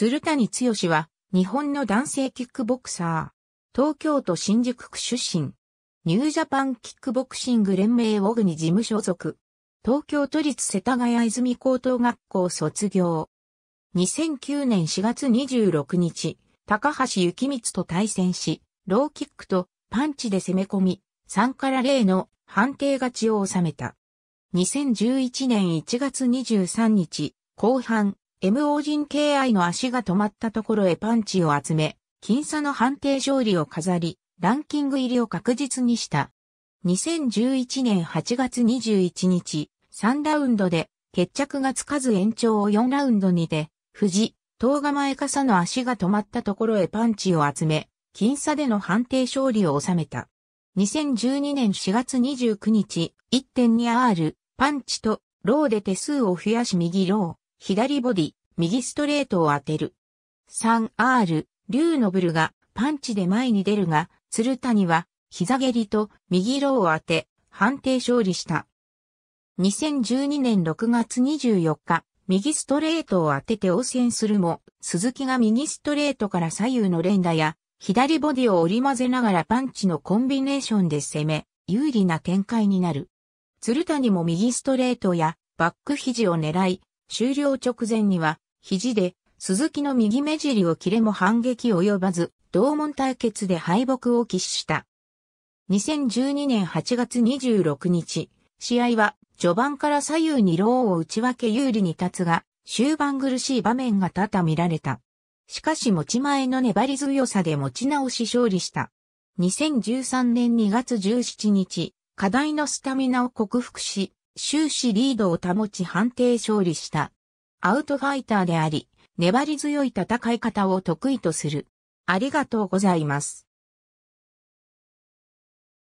鶴谷剛は、日本の男性キックボクサー。東京都新宿区出身。ニュージャパンキックボクシング連盟オグに事務所属。東京都立世田谷泉高等学校卒業。2009年4月26日、高橋幸光と対戦し、ローキックとパンチで攻め込み、3から0の判定勝ちを収めた。2011年1月23日、後半、M o 人 KI の足が止まったところへパンチを集め、僅差の判定勝利を飾り、ランキング入りを確実にした。2011年8月21日、3ラウンドで決着がつかず延長を4ラウンドにて、藤、東釜江傘の足が止まったところへパンチを集め、僅差での判定勝利を収めた。2012年4月29日、1.2R、パンチと、ローで手数を増やし右ロー。左ボディ、右ストレートを当てる。3R、リューノブルがパンチで前に出るが、鶴谷は膝蹴りと右ローを当て、判定勝利した。2012年6月24日、右ストレートを当てて応戦するも、鈴木が右ストレートから左右の連打や、左ボディを織り混ぜながらパンチのコンビネーションで攻め、有利な展開になる。鶴谷も右ストレートやバック肘を狙い、終了直前には、肘で、鈴木の右目尻を切れも反撃及ばず、同門対決で敗北を喫した。2012年8月26日、試合は序盤から左右にローを内訳有利に立つが、終盤苦しい場面が多々見られた。しかし持ち前の粘り強さで持ち直し勝利した。2013年2月17日、課題のスタミナを克服し、終始リードを保ち判定勝利した。アウトファイターであり、粘り強い戦い方を得意とする。ありがとうございます。